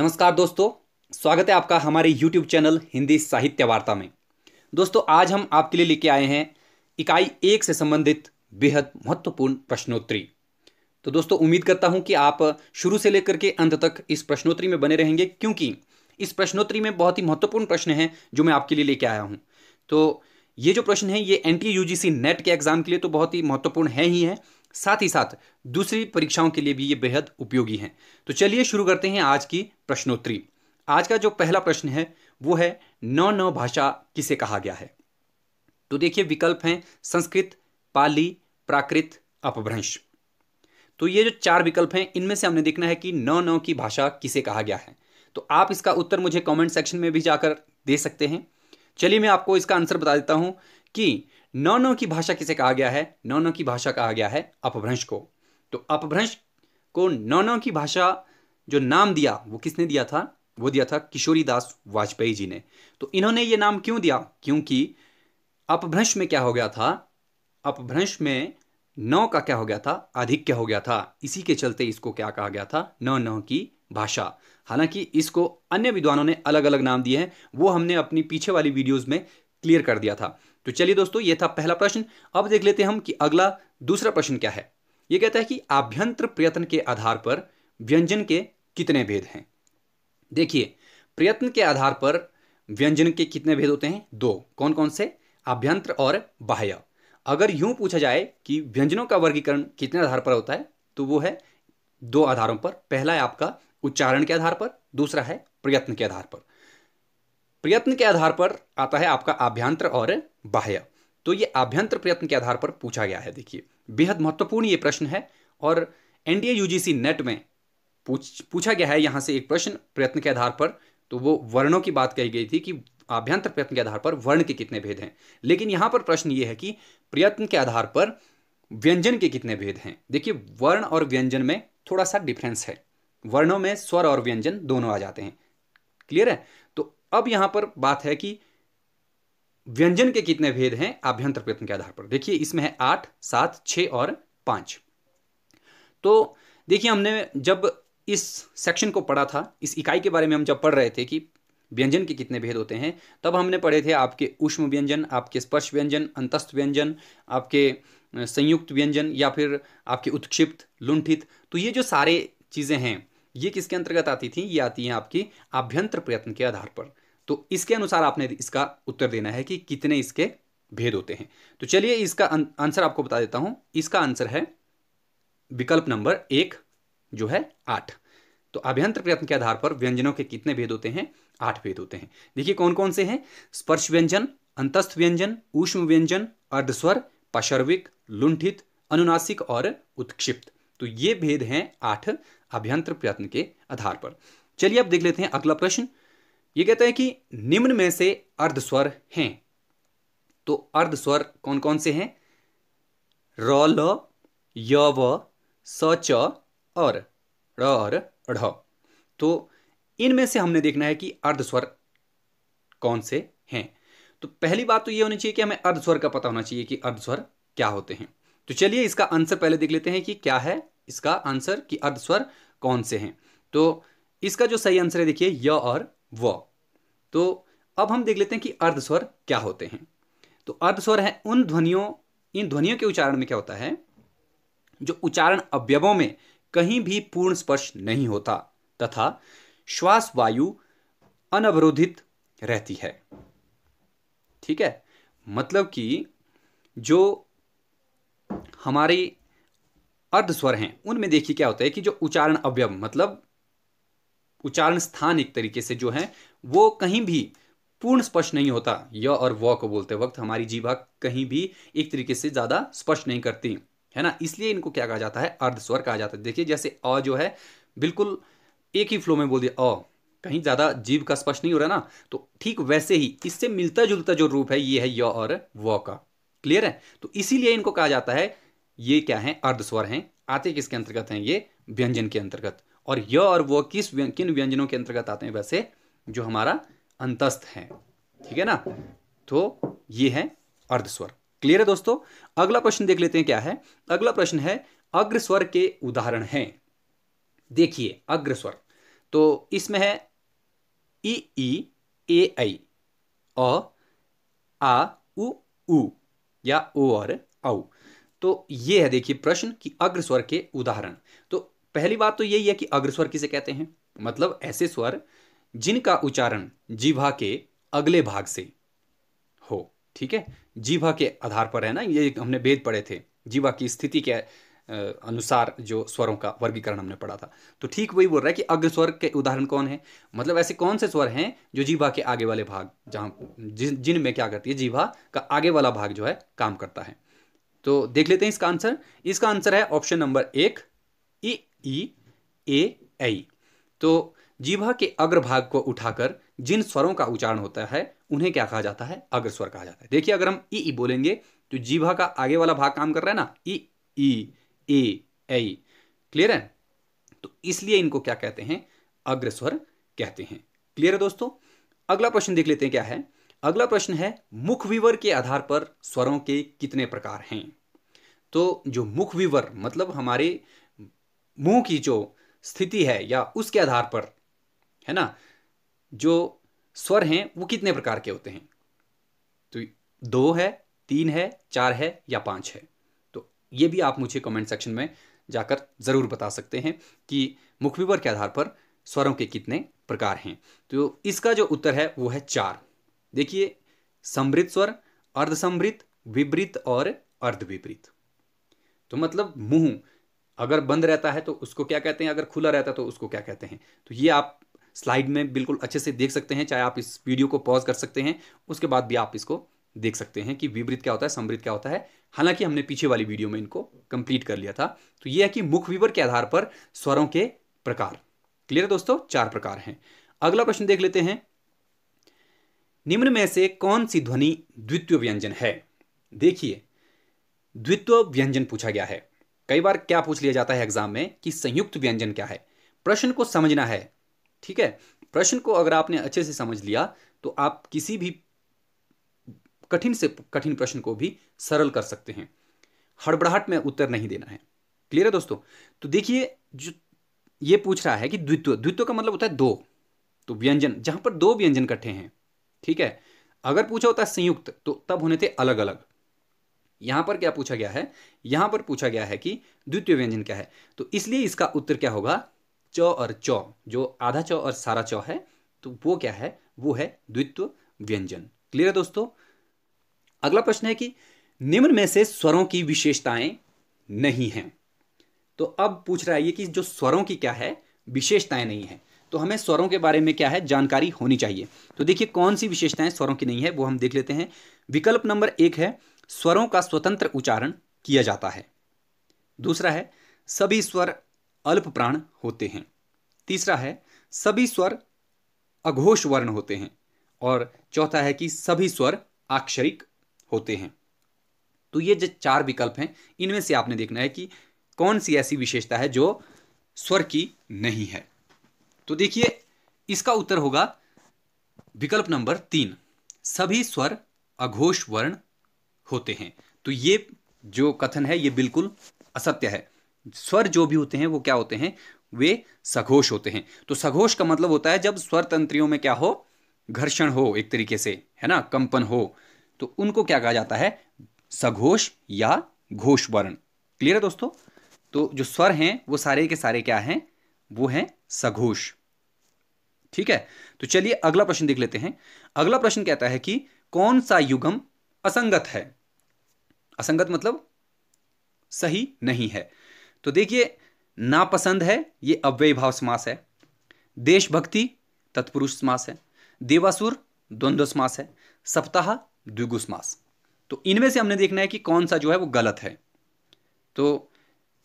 नमस्कार दोस्तों स्वागत है आपका हमारे YouTube चैनल हिंदी साहित्य वार्ता में दोस्तों आज हम आपके लिए लेके आए हैं इकाई एक से संबंधित बेहद महत्वपूर्ण प्रश्नोत्तरी तो दोस्तों उम्मीद करता हूं कि आप शुरू से लेकर के अंत तक इस प्रश्नोत्तरी में बने रहेंगे क्योंकि इस प्रश्नोत्तरी में बहुत ही महत्वपूर्ण प्रश्न है जो मैं आपके लिए लेके आया हूँ तो ये जो प्रश्न है ये एन टी नेट के एग्ज़ाम के लिए तो बहुत ही महत्वपूर्ण है ही है साथ ही साथ दूसरी परीक्षाओं के लिए भी ये बेहद उपयोगी हैं तो चलिए शुरू करते हैं आज की प्रश्नोत्तरी आज का जो पहला प्रश्न है वो है नौ नौ भाषा किसे कहा गया है तो देखिए विकल्प हैं संस्कृत पाली प्राकृत अपभ्रंश तो ये जो चार विकल्प हैं इनमें से हमने देखना है कि नौ नौ की भाषा किसे कहा गया है तो आप इसका उत्तर मुझे कमेंट सेक्शन में भी जाकर दे सकते हैं चलिए मैं आपको इसका आंसर बता देता हूं कि नौनों की भाषा किसे कहा गया है नौनों की भाषा कहा गया है अपभ्रंश को तो अपभ्रंश को नौनों की भाषा जो नाम दिया वो किसने दिया था वो दिया था किशोरी दास वाजपेयी जी ने तो इन्होंने ये नाम क्यों दिया क्योंकि अपभ्रंश में क्या हो गया था अपभ्रंश में नौ का क्या हो गया था अधिक क्या हो गया था इसी के चलते इसको क्या कहा गया था नौ नौ की भाषा हालांकि इसको अन्य विद्वानों ने अलग अलग नाम दिए हैं वो हमने अपनी पीछे वाली वीडियोस में क्लियर कर दिया था तो चलिए दोस्तों ये था पहला प्रश्न अब देख लेते हैं हम कि अगला दूसरा प्रश्न क्या है ये कहता है कि आभ्यंतर प्रयत्न के आधार पर व्यंजन के कितने भेद हैं देखिए प्रयत्न के आधार पर व्यंजन के कितने भेद होते हैं दो कौन कौन से आभ्यंतर और बाह्य अगर यूं पूछा जाए कि व्यंजनों का वर्गीकरण कितने आधार पर होता है तो वो है दो आधारों पर पहला है आपका उच्चारण के आधार पर दूसरा है प्रयत्न के आधार पर प्रयत्न के आधार पर आता है आपका आभ्यंतर और बाह्य तो ये आभ्यंतर प्रयत्न के आधार पर पूछा गया है देखिए बेहद महत्वपूर्ण ये प्रश्न है और एनडीए यूजीसी नेट में पूछ पूछा गया है यहाँ से एक प्रश्न प्रयत्न के आधार पर तो वो वर्णों की बात कही गई थी कि आभ्यंतर प्रयत्न के आधार पर वर्ण के कितने भेद हैं लेकिन यहाँ पर प्रश्न ये है कि प्रयत्न के आधार पर व्यंजन के कितने भेद हैं देखिए वर्ण और व्यंजन में थोड़ा सा डिफरेंस है वर्णों में स्वर और व्यंजन दोनों आ जाते हैं क्लियर है अब यहां पर बात है कि व्यंजन के कितने भेद हैं आभ्यंतर प्रयत्न के आधार पर देखिए इसमें है आठ सात छ और पांच तो देखिए हमने जब इस सेक्शन को पढ़ा था इस इकाई के बारे में हम जब पढ़ रहे थे कि व्यंजन के कितने भेद होते हैं तब हमने पढ़े थे आपके उष्म व्यंजन आपके स्पर्श व्यंजन अंतस्थ व्यंजन आपके संयुक्त व्यंजन या फिर आपके उत्क्षिप्त लुंठित तो ये जो सारे चीज़ें हैं ये किसके अंतर्गत आती थी ये आती हैं आपकी आभ्यंतर प्रयत्न के आधार पर तो इसके अनुसार आपने इसका उत्तर देना है कि कितने इसके भेद होते हैं तो चलिए इसका अं-, आंसर आपको बता देता हूं इसका आंसर है विकल्प नंबर एक जो है आठ तो अभ्यंतर प्रयत्न के आधार पर व्यंजनों के कितने भेद होते हैं आठ भेद होते हैं देखिए कौन कौन से हैं स्पर्श व्यंजन अंतस्थ व्यंजन ऊष्म व्यंजन अर्धस्वर पशर्विक लुंठित अनुनासिक और उत्क्षिप्त तो ये भेद हैं आठ अभ्यंतर प्रयत्न के आधार पर चलिए अब देख लेते हैं अगला प्रश्न ये कहते हैं कि निम्न में से अर्ध स्वर हैं तो अर्ध स्वर कौन कौन से हैं र ल य व स च और र ढ तो इनमें से हमने देखना है कि अर्ध स्वर कौन से हैं तो पहली बात तो ये होनी चाहिए कि हमें अर्ध स्वर का पता होना चाहिए कि अर्ध स्वर क्या होते हैं तो चलिए इसका आंसर पहले देख लेते हैं कि क्या है इसका आंसर कि अर्ध स्वर कौन से हैं तो इसका जो सही आंसर है देखिए य और व तो अब हम देख लेते हैं कि अर्धस्वर क्या होते हैं तो अर्धस्वर है उन ध्वनियों इन ध्वनियों के उच्चारण में क्या होता है जो उच्चारण अवयवों में कहीं भी पूर्ण स्पर्श नहीं होता तथा श्वास वायु अनवरोधित रहती है ठीक है मतलब कि जो हमारे अर्धस्वर हैं उनमें देखिए क्या होता है कि जो उच्चारण अवयव मतलब उच्चारण स्थान एक तरीके से जो है वो कहीं भी पूर्ण स्पष्ट नहीं होता य और व को बोलते वक्त हमारी जीवा कहीं भी एक तरीके से ज़्यादा स्पष्ट नहीं करती है ना इसलिए इनको क्या कहा जाता है अर्ध स्वर कहा जाता है देखिए जैसे अ जो है बिल्कुल एक ही फ्लो में बोल दिया अ कहीं ज़्यादा जीव का स्पष्ट नहीं हो रहा ना तो ठीक वैसे ही इससे मिलता जुलता जो रूप है ये है य और व का क्लियर है तो इसीलिए इनको कहा जाता है ये क्या है अर्ध स्वर है आते किसके अंतर्गत हैं ये व्यंजन के अंतर्गत और य और वो किस किन व्यंजनों के अंतर्गत आते हैं वैसे जो हमारा अंतस्थ है ठीक है ना तो ये है अर्धस्वर क्लियर है दोस्तों अगला प्रश्न देख लेते हैं क्या है अगला प्रश्न है अग्रस्वर के उदाहरण हैं देखिए अग्रस्वर तो इसमें है ई ई ए आई अ आ उ उ या ओ और औ तो ये है देखिए प्रश्न कि अग्रस्वर के उदाहरण तो पहली बात तो यही है कि अग्रस्वर किसे कहते हैं मतलब ऐसे स्वर जिनका उच्चारण जीभा के अगले भाग से हो ठीक है जीभा के आधार पर है ना ये हमने भेद पढ़े थे जीवा की स्थिति के अनुसार जो स्वरों का वर्गीकरण हमने पढ़ा था तो ठीक वही बोल रहा है कि अग्र स्वर के उदाहरण कौन है मतलब ऐसे कौन से स्वर हैं जो जीवा के आगे वाले भाग जहां जिन जिनमें क्या करती है जीवा का आगे वाला भाग जो है काम करता है तो देख लेते हैं इसका आंसर इसका आंसर है ऑप्शन नंबर एक ई ए ऐ तो जीवा के अग्रभाग को उठाकर जिन स्वरों का उच्चारण होता है उन्हें क्या कहा जाता है अग्र स्वर कहा जाता है देखिए अगर हम ई ई बोलेंगे तो जीवा का आगे वाला भाग काम कर रहा है ना ई ई ए ऐ क्लियर है तो इसलिए इनको क्या कहते हैं अग्रस्वर कहते हैं क्लियर है दोस्तों अगला प्रश्न देख लेते हैं क्या है अगला प्रश्न है मुख विवर के आधार पर स्वरों के कितने प्रकार हैं तो जो मुख विवर मतलब हमारे मुंह की जो स्थिति है या उसके आधार पर है ना जो स्वर हैं वो कितने प्रकार के होते हैं तो दो है तीन है चार है या पांच है तो ये भी आप मुझे कमेंट सेक्शन में जाकर ज़रूर बता सकते हैं कि मुखविवर के आधार पर स्वरों के कितने प्रकार हैं तो इसका जो उत्तर है वो है चार देखिए समृत स्वर अर्धसमृत विपरीत और अर्धविपरीत तो मतलब मुंह अगर बंद रहता है तो उसको क्या कहते हैं अगर खुला रहता है तो उसको क्या कहते हैं तो ये आप स्लाइड में बिल्कुल अच्छे से देख सकते हैं चाहे आप इस वीडियो को पॉज कर सकते हैं उसके बाद भी आप इसको देख सकते हैं कि विवृत क्या होता है समृद्ध क्या होता है हालांकि हमने पीछे वाली वीडियो में इनको कंप्लीट कर लिया था तो यह है कि मुख विवर के आधार पर स्वरों के प्रकार क्लियर है दोस्तों चार प्रकार हैं अगला प्रश्न देख लेते हैं निम्न में से कौन सी ध्वनि द्वितीय व्यंजन है देखिए द्वित्व व्यंजन पूछा गया है कई बार क्या पूछ लिया जाता है एग्जाम में कि संयुक्त व्यंजन क्या है प्रश्न को समझना है ठीक है प्रश्न को अगर आपने अच्छे से समझ लिया तो आप किसी भी कठिन से कठिन प्रश्न को भी सरल कर सकते हैं हड़बड़ाहट में उत्तर नहीं देना है क्लियर है दोस्तों तो देखिए जो ये पूछ रहा है कि द्वित्व द्वित्व का मतलब होता है दो तो व्यंजन जहां पर दो व्यंजन इकट्ठे हैं ठीक है अगर पूछा होता है संयुक्त तो तब होने थे अलग अलग यहां पर क्या पूछा गया है यहां पर पूछा गया है कि द्वितीय व्यंजन क्या है तो इसलिए इसका उत्तर क्या होगा चौ और चौ जो आधा चौ और सारा चौ है तो वो क्या है वो है द्वित्व व्यंजन क्लियर है दोस्तों अगला प्रश्न है कि निम्न में से स्वरों की विशेषताएं नहीं हैं तो अब पूछ रहा है ये कि जो स्वरों की क्या है विशेषताएं नहीं है तो हमें स्वरों के बारे में क्या है जानकारी होनी चाहिए तो देखिए कौन सी विशेषताएं स्वरों की नहीं है वो हम देख लेते हैं विकल्प नंबर एक है स्वरों का स्वतंत्र उच्चारण किया जाता है दूसरा है सभी स्वर अल्प प्राण होते हैं तीसरा है सभी स्वर अघोष वर्ण होते हैं और चौथा है कि सभी स्वर आक्षरिक होते हैं तो ये जो चार विकल्प हैं इनमें से आपने देखना है कि कौन सी ऐसी विशेषता है जो स्वर की नहीं है तो देखिए इसका उत्तर होगा विकल्प नंबर तीन सभी स्वर अघोष वर्ण होते हैं तो ये जो कथन है ये बिल्कुल असत्य है स्वर जो भी होते हैं वो क्या होते हैं वे सघोष होते हैं तो सघोष का मतलब होता है जब स्वर तंत्रियों में क्या हो घर्षण हो एक तरीके से है ना कंपन हो तो उनको क्या कहा जाता है सघोष या घोष वर्ण क्लियर है दोस्तों तो जो स्वर हैं वो सारे के सारे क्या हैं वो हैं सघोष ठीक है तो चलिए अगला प्रश्न देख लेते हैं अगला प्रश्न कहता है कि कौन सा युगम असंगत है असंगत मतलब सही नहीं है तो देखिए नापसंद है ये अव्यय भाव समास है देशभक्ति तत्पुरुष समास है देवासुर द्वंद्व समास है सप्ताह द्विगु समास तो इनमें से हमने देखना है कि कौन सा जो है वो गलत है तो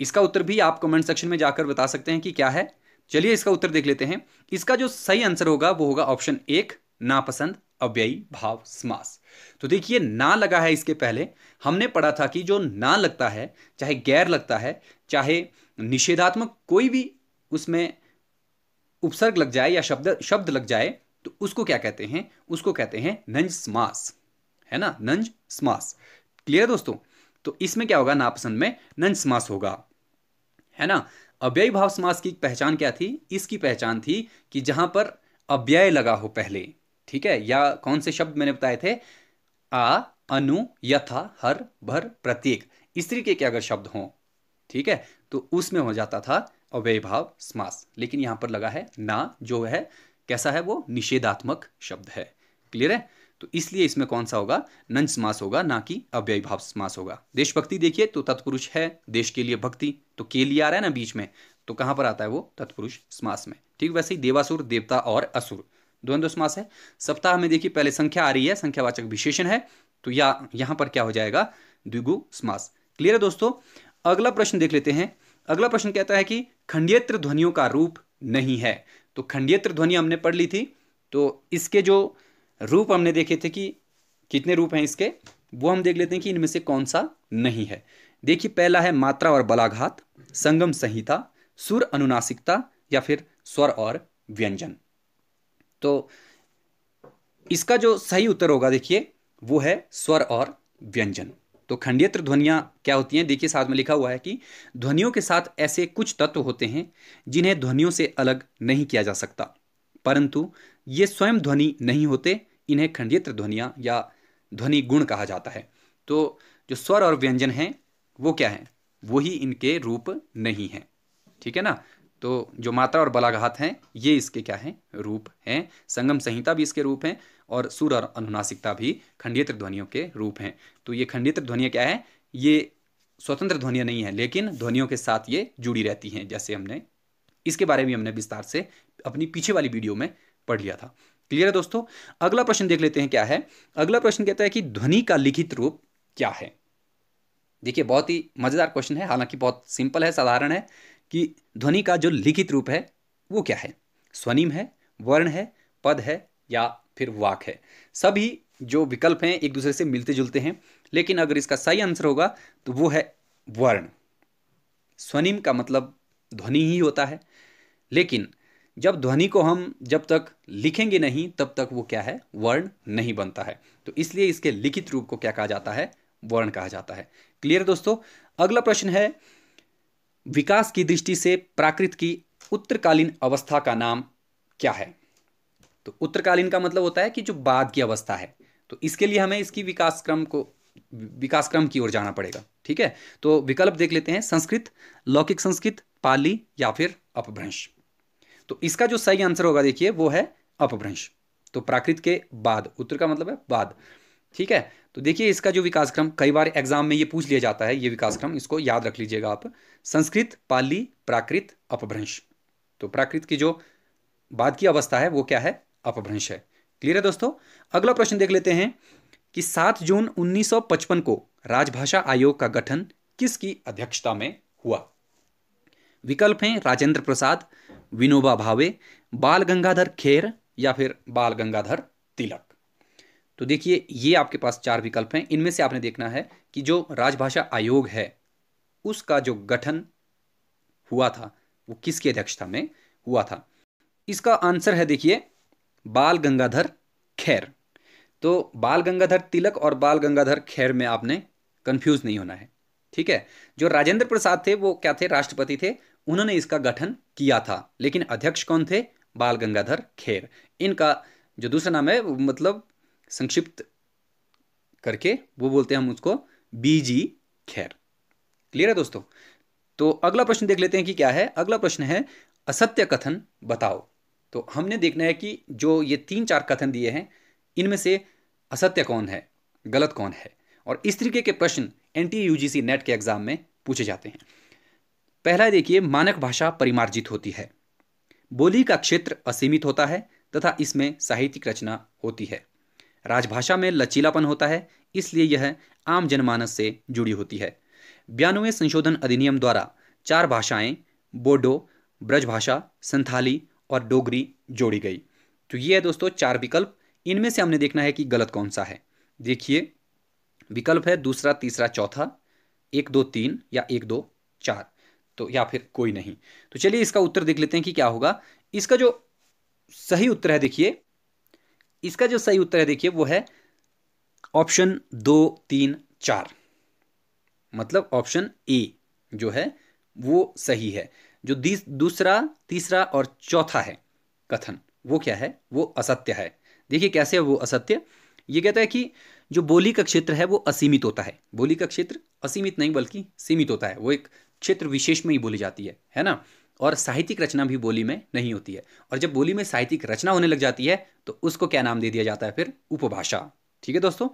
इसका उत्तर भी आप कमेंट सेक्शन में जाकर बता सकते हैं कि क्या है चलिए इसका उत्तर देख लेते हैं इसका जो सही आंसर होगा वो होगा ऑप्शन एक नापसंद अव्ययी भाव समास तो देखिए ना लगा है इसके पहले हमने पढ़ा था कि जो ना लगता है चाहे गैर लगता है चाहे निषेधात्मक कोई भी उसमें उपसर्ग लग जाए या शब्द शब्द लग जाए तो उसको क्या कहते हैं उसको कहते हैं नंज समास है ना नंज समास क्लियर दोस्तों तो इसमें क्या होगा नापसंद में नंज समास होगा है ना अव्यय भाव समास की पहचान क्या थी इसकी पहचान थी कि जहां पर अव्यय लगा हो पहले ठीक है या कौन से शब्द मैंने बताए थे आ अनु यथा हर भर प्रत्येक इस तरीके के अगर शब्द हों ठीक है तो उसमें हो जाता था अव्यय भाव समास लेकिन यहां पर लगा है ना जो है कैसा है वो निषेधात्मक शब्द है क्लियर है तो इसलिए इसमें कौन सा होगा नंज समास होगा ना कि अव्यय भाव समास होगा देशभक्ति देखिए तो तत्पुरुष है देश के लिए भक्ति तो के लिए आ रहा है ना बीच में तो कहां पर आता है वो तत्पुरुष समास में ठीक वैसे ही देवासुर देवता और असुर द्वंद्व समास है सप्ताह में देखिए पहले संख्या आ रही है संख्यावाचक विशेषण है तो या यहां पर क्या हो जाएगा द्विगु समास क्लियर है दोस्तों अगला प्रश्न देख लेते हैं अगला प्रश्न कहता है कि खंडियत्र ध्वनियों का रूप नहीं है तो खंडियत्र ध्वनि हमने पढ़ ली थी तो इसके जो रूप हमने देखे थे कि कितने रूप हैं इसके वो हम देख लेते हैं कि इनमें से कौन सा नहीं है देखिए पहला है मात्रा और बलाघात संगम संहिता सुर अनुनासिकता या फिर स्वर और व्यंजन तो इसका जो सही उत्तर होगा देखिए वो है स्वर और व्यंजन तो खंडियत्र ध्वनियां क्या होती हैं देखिए साथ में लिखा हुआ है कि ध्वनियों के साथ ऐसे कुछ तत्व होते हैं जिन्हें ध्वनियों से अलग नहीं किया जा सकता परंतु ये स्वयं ध्वनि नहीं होते इन्हें खंडियत्र ध्वनियां या ध्वनि गुण कहा जाता है तो जो स्वर और व्यंजन हैं वो क्या है वही इनके रूप नहीं है ठीक है ना तो जो मात्रा और बलाघात हैं ये इसके क्या हैं रूप हैं संगम संहिता भी इसके रूप हैं और सुर और अनुनासिकता भी खंडियत्र ध्वनियों के रूप हैं तो ये खंडित्र ध्वनियाँ क्या है ये स्वतंत्र ध्वनियाँ नहीं हैं लेकिन ध्वनियों के साथ ये जुड़ी रहती हैं जैसे हमने इसके बारे में हमने विस्तार से अपनी पीछे वाली वीडियो में पढ़ लिया था क्लियर है दोस्तों अगला प्रश्न देख लेते हैं क्या है अगला प्रश्न कहता है कि ध्वनि का लिखित रूप क्या है देखिए बहुत ही मज़ेदार क्वेश्चन है हालांकि बहुत सिंपल है साधारण है कि ध्वनि का जो लिखित रूप है वो क्या है स्वनिम है वर्ण है पद है या फिर वाक है सभी जो विकल्प हैं एक दूसरे से मिलते जुलते हैं लेकिन अगर इसका सही आंसर होगा तो वो है वर्ण स्वनिम का मतलब ध्वनि ही होता है लेकिन जब ध्वनि को हम जब तक लिखेंगे नहीं तब तक वो क्या है वर्ण नहीं बनता है तो इसलिए इसके लिखित रूप को क्या कहा जाता है वर्ण कहा जाता है क्लियर दोस्तों अगला प्रश्न है विकास की दृष्टि से प्राकृत की उत्तरकालीन अवस्था का नाम क्या है तो उत्तरकालीन का मतलब होता है कि जो बाद की अवस्था है तो इसके लिए हमें इसकी विकास क्रम को विकास क्रम की ओर जाना पड़ेगा ठीक है तो विकल्प देख लेते हैं संस्कृत लौकिक संस्कृत पाली या फिर अपभ्रंश तो इसका जो सही आंसर होगा देखिए वो है अपभ्रंश तो प्राकृत के बाद उत्तर का मतलब है बाद ठीक है तो देखिए इसका जो विकास क्रम कई बार एग्जाम में ये पूछ लिया जाता है ये विकास क्रम इसको याद रख लीजिएगा आप संस्कृत पाली प्राकृत अपभ्रंश तो प्राकृत की जो बाद की अवस्था है वो क्या है अपभ्रंश है क्लियर है दोस्तों अगला प्रश्न देख लेते हैं कि 7 जून 1955 को राजभाषा आयोग का गठन किसकी अध्यक्षता में हुआ विकल्प हैं राजेंद्र प्रसाद विनोबा भावे बाल गंगाधर खेर या फिर बाल गंगाधर तिलक तो देखिए ये आपके पास चार विकल्प हैं इनमें से आपने देखना है कि जो राजभाषा आयोग है उसका जो गठन हुआ था वो किसकी अध्यक्षता में हुआ था इसका आंसर है देखिए बाल गंगाधर खैर तो बाल गंगाधर तिलक और बाल गंगाधर खैर में आपने कंफ्यूज नहीं होना है ठीक है जो राजेंद्र प्रसाद थे वो क्या थे राष्ट्रपति थे उन्होंने इसका गठन किया था लेकिन अध्यक्ष कौन थे बाल गंगाधर खैर इनका जो दूसरा नाम है मतलब संक्षिप्त करके वो बोलते हैं हम उसको बीजी खैर क्लियर है दोस्तों तो अगला प्रश्न देख लेते हैं कि क्या है अगला प्रश्न है असत्य कथन बताओ तो हमने देखना है कि जो ये तीन चार कथन दिए हैं इनमें से असत्य कौन है गलत कौन है और इस तरीके के प्रश्न एन टी नेट के एग्ज़ाम में पूछे जाते हैं पहला देखिए मानक भाषा परिमार्जित होती है बोली का क्षेत्र असीमित होता है तथा इसमें साहित्यिक रचना होती है राजभाषा में लचीलापन होता है इसलिए यह आम जनमानस से जुड़ी होती है बयानवे संशोधन अधिनियम द्वारा चार भाषाएं बोडो ब्रजभाषा संथाली और डोगरी जोड़ी गई तो ये है दोस्तों चार विकल्प इनमें से हमने देखना है कि गलत कौन सा है देखिए विकल्प है दूसरा तीसरा चौथा एक दो तीन या एक दो चार तो या फिर कोई नहीं तो चलिए इसका उत्तर देख लेते हैं कि क्या होगा इसका जो सही उत्तर है देखिए इसका जो सही उत्तर है देखिए वो है ऑप्शन दो तीन चार मतलब ऑप्शन ए जो है वो सही है जो दूसरा तीसरा और चौथा है कथन वो क्या है वो असत्य है देखिए कैसे है वो असत्य ये कहता है कि जो बोली का क्षेत्र है वो असीमित होता है बोली का क्षेत्र असीमित नहीं बल्कि सीमित होता है वो एक क्षेत्र विशेष में ही बोली जाती है है ना और साहित्यिक रचना भी बोली में नहीं होती है और जब बोली में साहित्यिक रचना होने लग जाती है तो उसको क्या नाम दे दिया जाता है फिर उपभाषा ठीक है दोस्तों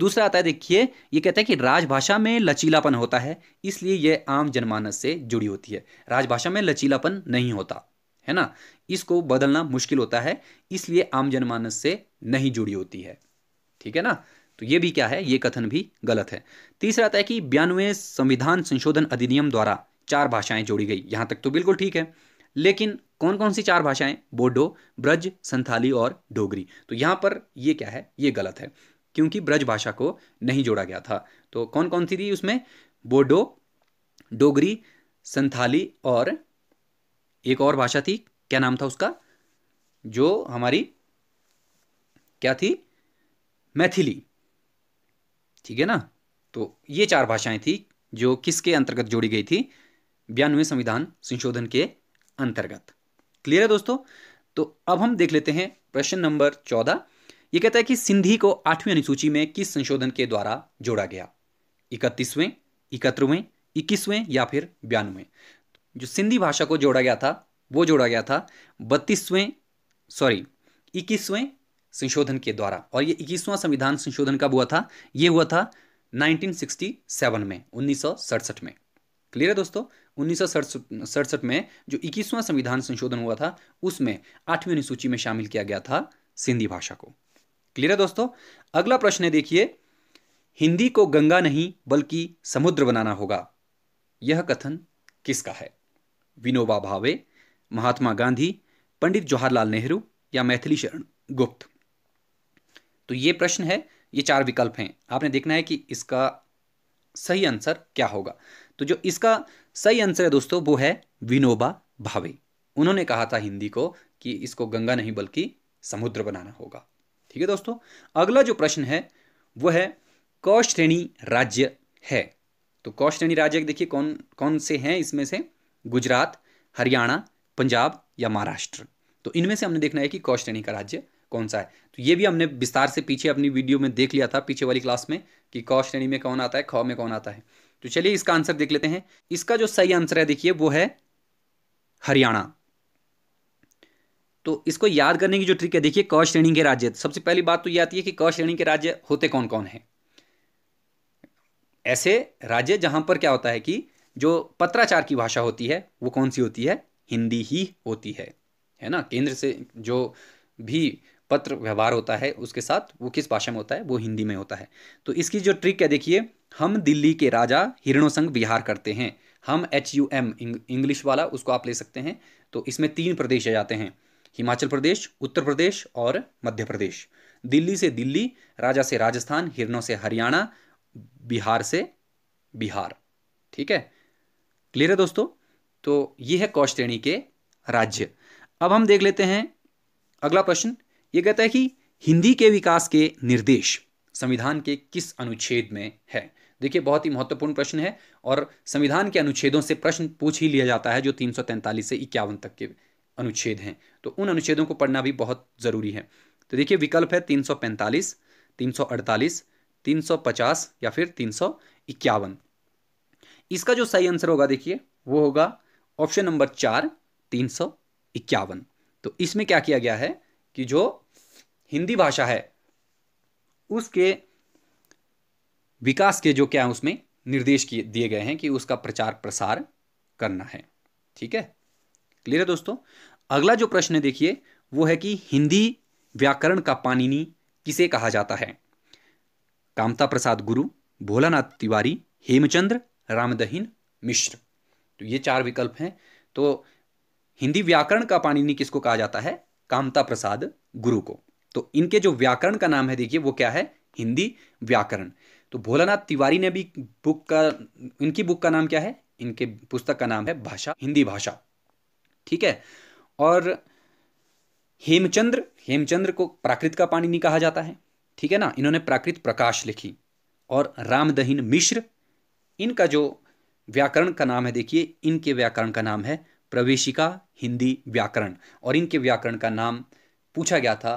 दूसरा आता है देखिए ये कहता है कि राजभाषा में लचीलापन होता है इसलिए यह आम जनमानस से जुड़ी होती है राजभाषा में लचीलापन नहीं होता है ना इसको बदलना मुश्किल होता है इसलिए आम जनमानस से नहीं जुड़ी होती है ठीक है ना तो ये भी क्या है ये कथन भी गलत है तीसरा आता है कि बयानवे संविधान संशोधन अधिनियम द्वारा चार भाषाएं जोड़ी गई यहां तक तो बिल्कुल ठीक है लेकिन कौन कौन सी चार भाषाएं बोडो ब्रज संथाली और डोगरी तो यहां पर ये क्या है ये गलत है क्योंकि ब्रज भाषा को नहीं जोड़ा गया था तो कौन कौन सी थी उसमें बोडो डोगरी संथाली और एक और भाषा थी क्या नाम था उसका जो हमारी क्या थी मैथिली ठीक है ना तो ये चार भाषाएं थी जो किसके अंतर्गत जोड़ी गई थी बयानवे संविधान संशोधन के अंतर्गत क्लियर है दोस्तों तो अब हम देख लेते हैं प्रश्न नंबर चौदह ये कहता है कि सिंधी को आठवीं अनुसूची में किस संशोधन के द्वारा जोड़ा गया इकतीसवें इकहत्तरवें इक्कीसवें या फिर बयानवे जो सिंधी भाषा को जोड़ा गया था वो जोड़ा गया था बत्तीसवें सॉरी इक्कीसवें संशोधन के द्वारा और ये इक्कीसवां संविधान संशोधन कब हुआ था ये हुआ था 1967 में उन्नीस में क्लियर है दोस्तों उन्नीस सौ में जो इक्कीसवां संविधान संशोधन हुआ था उसमें आठवीं अनुसूची में शामिल किया गया था सिंधी भाषा को क्लियर है दोस्तों अगला प्रश्न है देखिए हिंदी को गंगा नहीं बल्कि समुद्र बनाना होगा यह कथन किसका है विनोबा भावे महात्मा गांधी पंडित जवाहरलाल नेहरू या मैथिली शरण गुप्त तो ये प्रश्न है ये चार विकल्प हैं आपने देखना है कि इसका सही आंसर क्या होगा तो जो इसका सही आंसर है दोस्तों वो है विनोबा भावे उन्होंने कहा था हिंदी को कि इसको गंगा नहीं बल्कि समुद्र बनाना होगा ठीक है दोस्तों अगला जो प्रश्न है वो है कौश्रेणी श्रेणी राज्य है तो कौश्रेणी श्रेणी राज्य देखिए कौन कौन से हैं इसमें से गुजरात हरियाणा पंजाब या महाराष्ट्र तो इनमें से हमने देखना है कि कौश्रेणी श्रेणी का राज्य कौन सा है तो ये भी हमने विस्तार से पीछे अपनी वीडियो में देख लिया था पीछे वाली क्लास में कि कौश्रेणी श्रेणी में कौन आता है ख में कौन आता है तो चलिए इसका आंसर देख लेते हैं इसका जो सही आंसर है देखिए वो है हरियाणा तो इसको याद करने की जो ट्रिक है देखिए क श्रेणी के राज्य सबसे पहली बात तो ये आती है कि क श्रेणी के राज्य होते कौन कौन हैं ऐसे राज्य जहां पर क्या होता है कि जो पत्राचार की भाषा होती है वो कौन सी होती है हिंदी ही होती है है ना केंद्र से जो भी पत्र व्यवहार होता है उसके साथ वो किस भाषा में होता है वो हिंदी में होता है तो इसकी जो ट्रिक है देखिए हम दिल्ली के राजा हिरणो संग विहार करते हैं हम एच यू एम इंग्लिश वाला उसको आप ले सकते हैं तो इसमें तीन प्रदेश आ जाते हैं हिमाचल प्रदेश उत्तर प्रदेश और मध्य प्रदेश दिल्ली से दिल्ली राजा से राजस्थान हिरणों से हरियाणा बिहार से बिहार ठीक है क्लियर है दोस्तों तो ये है कौश श्रेणी के राज्य अब हम देख लेते हैं अगला प्रश्न ये कहता है कि हिंदी के विकास के निर्देश संविधान के किस अनुच्छेद में है देखिए बहुत ही महत्वपूर्ण प्रश्न है और संविधान के अनुच्छेदों से प्रश्न पूछ ही लिया जाता है जो तीन से इक्यावन तक के अनुच्छेद हैं तो उन अनुच्छेदों को पढ़ना भी बहुत ज़रूरी है तो देखिए विकल्प है 345, 348, 350 या फिर तीन इसका जो सही आंसर होगा देखिए वो होगा ऑप्शन नंबर चार तीन तो इसमें क्या किया गया है कि जो हिंदी भाषा है उसके विकास के जो क्या है उसमें निर्देश किए दिए गए हैं कि उसका प्रचार प्रसार करना है ठीक है क्लियर है दोस्तों अगला जो प्रश्न देखिए वो है कि हिंदी व्याकरण का पानिनी किसे कहा जाता है कामता प्रसाद गुरु भोलानाथ तिवारी हेमचंद्र रामदहीन मिश्र तो ये चार विकल्प हैं तो हिंदी व्याकरण का पाणिनि किसको कहा जाता है कामता प्रसाद गुरु को तो इनके जो व्याकरण का नाम है देखिए वो क्या है हिंदी व्याकरण तो भोलानाथ तिवारी ने भी बुक का इनकी बुक का नाम क्या है इनके पुस्तक का नाम है भाषा हिंदी भाषा ठीक है और हेमचंद्र हेमचंद्र को प्राकृत का नहीं कहा जाता है ठीक है ना इन्होंने प्राकृत प्रकाश लिखी और रामदहीन मिश्र इनका जो व्याकरण का नाम है देखिए इनके व्याकरण का नाम है प्रवेशिका हिंदी व्याकरण और इनके व्याकरण का नाम पूछा गया था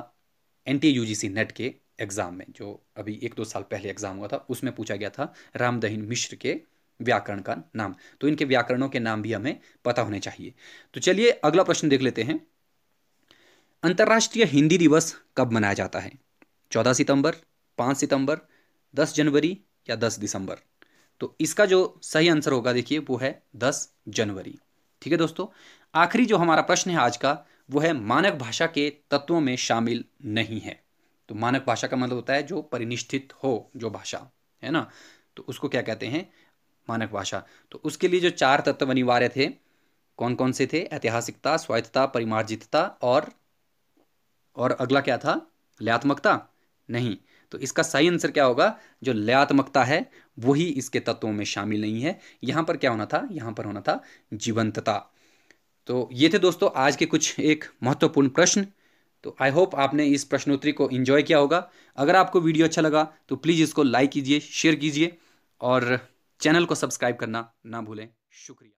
एन टी नेट के एग्ज़ाम में जो अभी एक दो साल पहले एग्ज़ाम हुआ था उसमें पूछा गया था रामदहीन मिश्र के व्याकरण का नाम तो इनके व्याकरणों के नाम भी हमें पता होने चाहिए तो चलिए अगला प्रश्न देख लेते हैं अंतर्राष्ट्रीय हिंदी दिवस कब मनाया जाता है चौदह सितंबर पाँच सितंबर दस जनवरी या दस दिसंबर तो इसका जो सही आंसर होगा देखिए वो है दस जनवरी ठीक है दोस्तों आखिरी जो हमारा प्रश्न है आज का वो है मानक भाषा के तत्वों में शामिल नहीं है तो मानक भाषा का मतलब होता है जो परिनिष्ठित हो जो भाषा है ना तो उसको क्या कहते हैं मानक भाषा तो उसके लिए जो चार तत्व अनिवार्य थे कौन कौन से थे ऐतिहासिकता स्वायत्तता परिमार्जितता और और अगला क्या था लयात्मकता नहीं तो इसका सही आंसर क्या होगा जो लयात्मकता है वही इसके तत्वों में शामिल नहीं है यहां पर क्या होना था यहां पर होना था जीवंतता तो ये थे दोस्तों आज के कुछ एक महत्वपूर्ण प्रश्न तो आई होप आपने इस प्रश्नोत्तरी को इन्जॉय किया होगा अगर आपको वीडियो अच्छा लगा तो प्लीज़ इसको लाइक कीजिए शेयर कीजिए और चैनल को सब्सक्राइब करना ना भूलें शुक्रिया